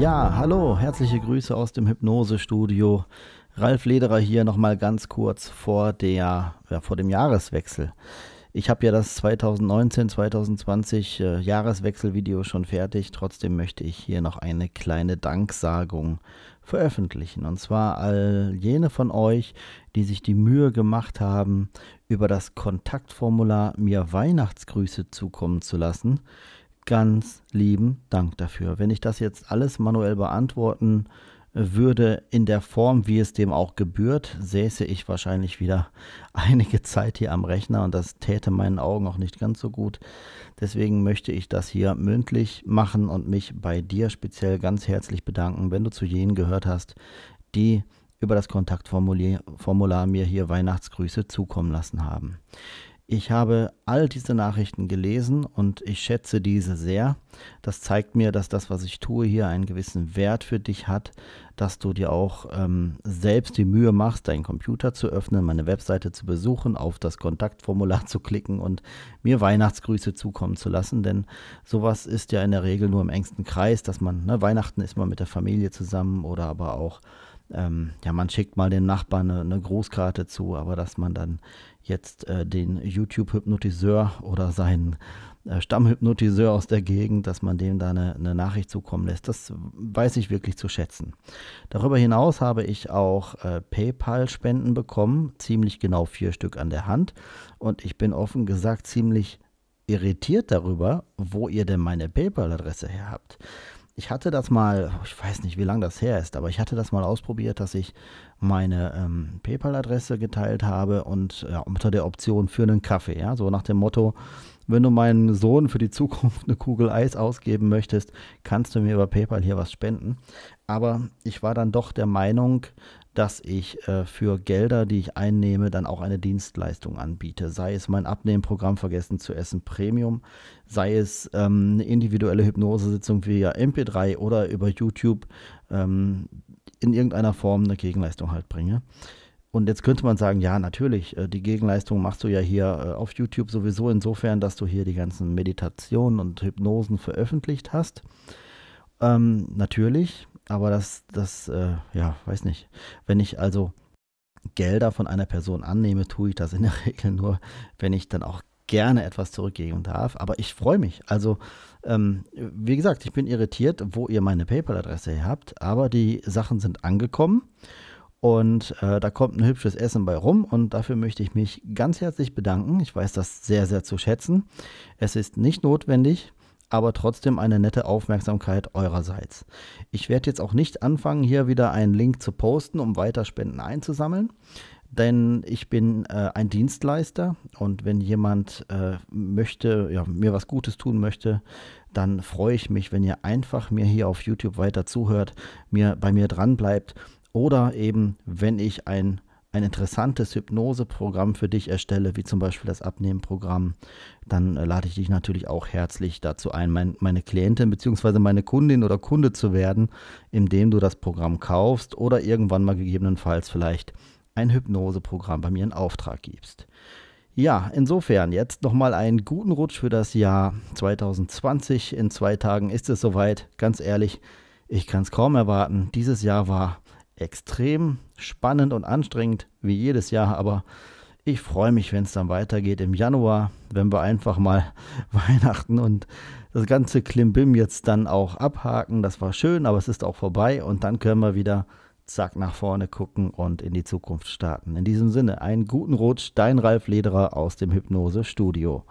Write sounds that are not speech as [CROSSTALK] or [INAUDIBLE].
Ja, hallo, herzliche Grüße aus dem Hypnosestudio. Ralf Lederer hier nochmal ganz kurz vor, der, ja, vor dem Jahreswechsel. Ich habe ja das 2019-2020 äh, Jahreswechselvideo schon fertig. Trotzdem möchte ich hier noch eine kleine Danksagung veröffentlichen. Und zwar all jene von euch, die sich die Mühe gemacht haben, über das Kontaktformular mir Weihnachtsgrüße zukommen zu lassen ganz lieben Dank dafür. Wenn ich das jetzt alles manuell beantworten äh, würde in der Form, wie es dem auch gebührt, säße ich wahrscheinlich wieder [LAUGHS] einige Zeit hier am Rechner und das täte meinen Augen auch nicht ganz so gut. Deswegen möchte ich das hier mündlich machen und mich bei dir speziell ganz herzlich bedanken, wenn du zu jenen gehört hast, die über das Kontaktformular mir hier Weihnachtsgrüße zukommen lassen haben. Ich habe all diese Nachrichten gelesen und ich schätze diese sehr. Das zeigt mir, dass das, was ich tue, hier einen gewissen Wert für dich hat, dass du dir auch ähm, selbst die Mühe machst, deinen Computer zu öffnen, meine Webseite zu besuchen, auf das Kontaktformular zu klicken und mir Weihnachtsgrüße zukommen zu lassen. Denn sowas ist ja in der Regel nur im engsten Kreis, dass man, ne, Weihnachten ist man mit der Familie zusammen oder aber auch ähm, ja, man schickt mal den Nachbarn eine, eine, Großkarte zu, aber dass man dann jetzt äh, den YouTube-Hypnotiseur oder seinen äh, Stammhypnotiseur aus der Gegend, dass man dem da eine, eine, Nachricht zukommen lässt, das weiß ich wirklich zu schätzen. Darüber hinaus habe ich auch äh, PayPal-Spenden bekommen, ziemlich genau vier Stück an der Hand. Und ich bin offen gesagt ziemlich irritiert darüber, wo ihr denn meine PayPal-Adresse her habt. Ich hatte das mal, ich weiß nicht, wie lange das her ist, aber ich hatte das mal ausprobiert, dass ich meine ähm, PayPal-Adresse geteilt habe und ja, unter der Option für einen Kaffee, ja, so nach dem Motto, wenn du meinen Sohn für die Zukunft eine Kugel Eis ausgeben möchtest, kannst du mir über PayPal hier was spenden. Aber ich war dann doch der Meinung, dass ich äh, für Gelder, die ich einnehme, dann auch eine Dienstleistung anbiete. Sei es mein Abnehmprogramm Vergessen zu essen Premium, sei es ähm, eine individuelle Hypnosesitzung via MP3 oder über YouTube ähm, in irgendeiner Form eine Gegenleistung halt bringe. Und jetzt könnte man sagen, ja, natürlich, äh, die Gegenleistung machst du ja hier äh, auf YouTube sowieso insofern, dass du hier die ganzen Meditationen und Hypnosen veröffentlicht hast. Ähm, natürlich, aber das, das, äh, ja, weiß nicht. Wenn ich also Gelder von einer Person annehme, tue ich das in der [LAUGHS] Regel nur, wenn ich dann auch gerne etwas zurückgeben darf. Aber ich freue mich. Also, ähm, wie gesagt, ich bin irritiert, wo ihr meine PayPal-Adresse habt, aber die Sachen sind angekommen. Und äh, da kommt ein hübsches Essen bei rum und dafür möchte ich mich ganz herzlich bedanken. Ich weiß das sehr, sehr zu schätzen. Es ist nicht notwendig, aber trotzdem eine nette Aufmerksamkeit eurerseits. Ich werde jetzt auch nicht anfangen, hier wieder einen Link zu posten, um weiter Spenden einzusammeln, denn ich bin äh, ein Dienstleister und wenn jemand äh, möchte, ja, mir was Gutes tun möchte, dann freue ich mich, wenn ihr einfach mir hier auf YouTube weiter zuhört, mir bei mir dran bleibt oder eben, wenn ich ein, ein interessantes Hypnoseprogramm für dich erstelle, wie zum Beispiel das Abnehmenprogramm, dann äh, lade ich dich natürlich auch herzlich dazu ein, mein, meine Klientin bzw. meine Kundin oder Kunde zu werden, indem du das Programm kaufst oder irgendwann mal gegebenenfalls vielleicht ein Hypnoseprogramm bei mir in Auftrag gibst. Ja, insofern jetzt nochmal einen guten Rutsch für das Jahr 2020. In zwei Tagen ist es soweit. Ganz ehrlich, ich kann es kaum erwarten. Dieses Jahr war extrem spannend und anstrengend, wie jedes Jahr, aber ich freue mich, wenn es dann weitergeht im Januar, wenn wir einfach mal [LAUGHS] Weihnachten und das ganze Klimbim jetzt dann auch abhaken. Das war schön, aber es ist auch vorbei und dann können wir wieder zack nach vorne gucken und in die Zukunft starten. In diesem Sinne, einen guten Rutsch, dein Ralf Lederer aus dem Hypnose Studio.